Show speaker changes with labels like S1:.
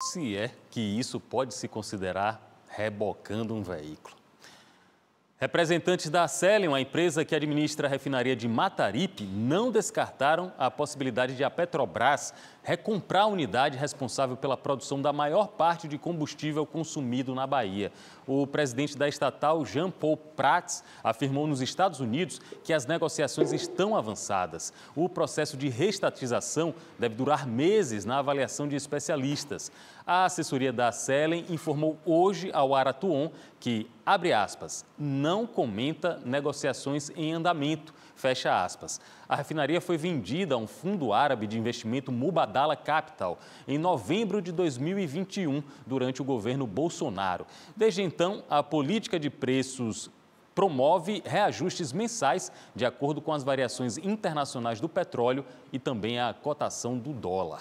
S1: Se é que isso pode se considerar rebocando um veículo. Representantes da Acelion, a empresa que administra a refinaria de Mataripe, não descartaram a possibilidade de a Petrobras recomprar a unidade responsável pela produção da maior parte de combustível consumido na Bahia. O presidente da estatal, Jean Paul Prats, afirmou nos Estados Unidos que as negociações estão avançadas. O processo de restatização deve durar meses na avaliação de especialistas. A assessoria da Celen informou hoje ao Aratuon que abre aspas, não comenta negociações em andamento, fecha aspas. A refinaria foi vendida a um fundo árabe de investimento Mubadala Capital em novembro de 2021, durante o governo Bolsonaro. Desde então, a política de preços promove reajustes mensais de acordo com as variações internacionais do petróleo e também a cotação do dólar.